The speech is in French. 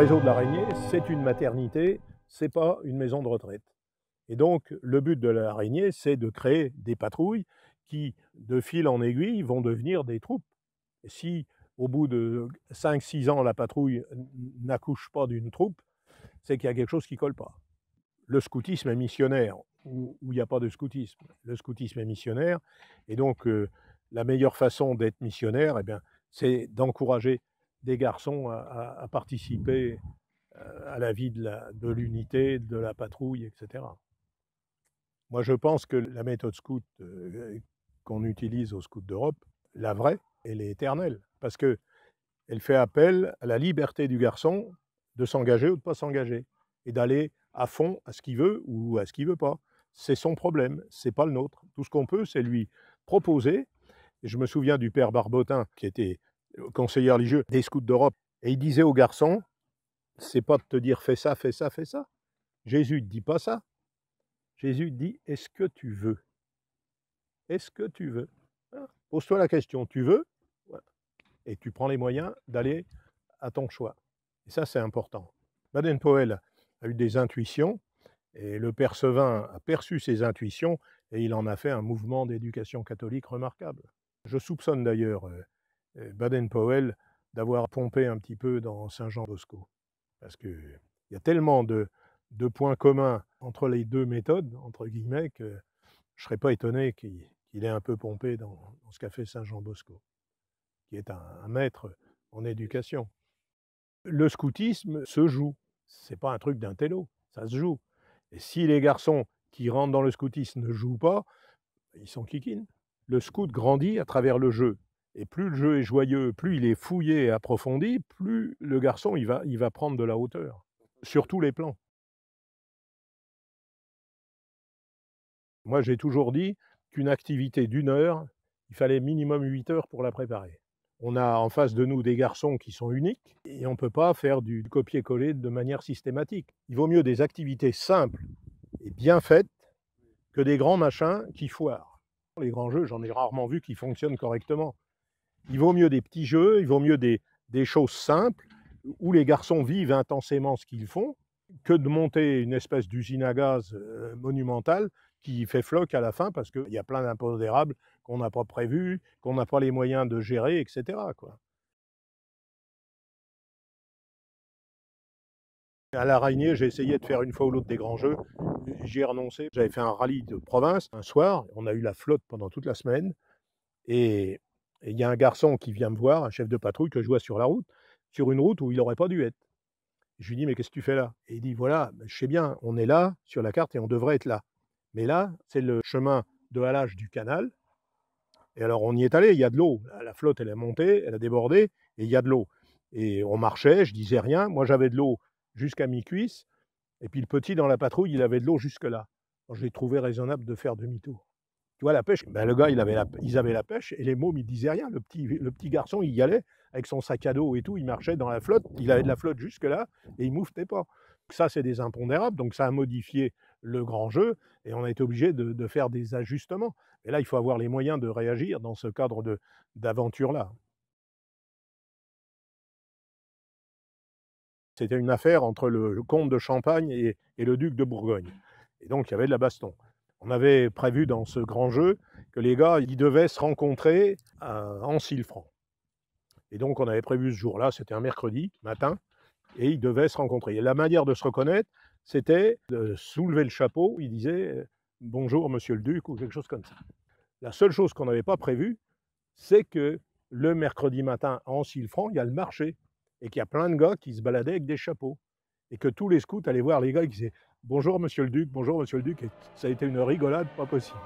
Le réseau de l'araignée, c'est une maternité, c'est pas une maison de retraite. Et donc, le but de l'araignée, c'est de créer des patrouilles qui, de fil en aiguille, vont devenir des troupes. si, au bout de 5-6 ans, la patrouille n'accouche pas d'une troupe, c'est qu'il y a quelque chose qui colle pas. Le scoutisme est missionnaire, où il n'y a pas de scoutisme. Le scoutisme est missionnaire, et donc euh, la meilleure façon d'être missionnaire, eh bien, c'est d'encourager des garçons à, participer euh, à la vie de l'unité, de, la patrouille, etc. Moi, je pense que la méthode scout euh, qu'on utilise au scout d'Europe, la vraie, elle est éternelle, parce que elle fait appel à la liberté du garçon de s'engager ou de ne pas s'engager, et d'aller à fond à ce qu'il veut ou à ce qu'il veut pas. C'est son problème, c'est pas le nôtre. Tout ce qu'on peut, c'est lui proposer. Et je me souviens du père Barbotin, qui était conseiller religieux des scouts d'Europe. Et il disait aux garçons, c'est pas de te dire fais ça, fais ça, fais ça. Jésus ne dit pas ça. Jésus dit, est-ce que tu veux Est-ce que tu veux hein? Pose-toi la question, tu veux Et tu prends les moyens d'aller à ton choix. Et ça, c'est important. Baden-Powell a eu des intuitions, et le père Sevin a perçu ses intuitions, et il en a fait un mouvement d'éducation catholique remarquable. Je soupçonne d'ailleurs euh, euh, Baden-Powell d'avoir pompé un petit peu dans Saint-Jean-Bosco. Parce qu'il y a tellement de, points communs entre les deux méthodes, entre guillemets, que je ne serais pas étonné qu'il ait un peu pompé dans, ce qu'a fait Saint-Jean-Bosco, qui est un, maître en éducation. Le scoutisme se joue. C'est pas un truc d'un télo, ça se joue. Et si les garçons qui rentrent dans le scoutisme ne jouent pas, ils sont kikines. Le scout grandit à travers le jeu. Et plus le jeu est joyeux, plus il est fouillé et approfondi, plus le garçon il va, va prendre de la hauteur, sur tous les plans. Moi, j'ai toujours dit qu'une activité d'une heure, il fallait minimum 8 heures pour la préparer. On a en face de nous des garçons qui sont uniques et on ne peut pas faire du copier-coller de manière systématique. Il vaut mieux des activités simples et bien faites que des grands machins qui foirent. Les grands jeux, j'en ai rarement vu qui fonctionnent correctement. Il vaut mieux des petits jeux, il vaut mieux des, choses simples où les garçons vivent intensément ce qu'ils font que de monter une espèce d'usine à gaz euh, monumentale qui fait floc à la fin parce qu'il y a plein d'impondérables qu'on n'a pas prévus, qu'on n'a pas les moyens de gérer, etc. Quoi. À l'araignée, j'ai essayé de faire une fois ou l'autre des grands jeux. J'y ai renoncé. J'avais fait un rallye de province un soir. On a eu la flotte pendant toute la semaine. Et et il y a un garçon qui vient me voir, un chef de patrouille que je vois sur la route, sur une route où il n'aurait pas dû être. Je lui dis, mais qu'est-ce que tu fais là Et il dit, voilà, bah, je sais bien, on est là sur la carte et on devrait être là. Mais là, c'est le chemin de halage du canal. Et alors, on y est allé, il y a de l'eau. La flotte, elle est montée, elle a débordé, et il y a de l'eau. Et on marchait, je disais rien. Moi, j'avais de l'eau jusqu'à mi-cuisse. Et puis le petit dans la patrouille, il avait de l'eau jusque-là. je l'ai trouvé raisonnable de faire demi-tour. Tu vois, la pêche, ben, le gars, il avait la, ils avaient la pêche et les mômes, ils disaient rien. Le petit, garçon, il y allait avec son sac à dos et tout, il marchait dans la flotte, il avait de la flotte jusque-là et il mouffetait pas. Ça, c'est des impondérables, donc ça a modifié le grand jeu et on a été obligé de, faire des ajustements. Et là, il faut avoir les moyens de réagir dans ce cadre d'aventure-là. C'était une affaire entre le, comte de Champagne et le duc de Bourgogne. Et donc, il y avait de la baston. On avait prévu dans ce grand jeu que les gars, ils devaient se rencontrer euh, en Silfranc. Et donc, on avait prévu ce jour-là, c'était un mercredi matin, et ils devaient se rencontrer. Et la manière de se reconnaître, c'était de soulever le chapeau, il disait euh, bonjour monsieur le duc ou quelque chose comme ça. La seule chose qu'on n'avait pas prévue, c'est que le mercredi matin en Silfranc, il y a le marché et qu'il y a plein de gars qui se baladaient avec des chapeaux et que tous les scouts allaient voir les gars qui disaient Bonjour, monsieur le duc, bonjour, monsieur le duc. Et ça a été une rigolade pas possible.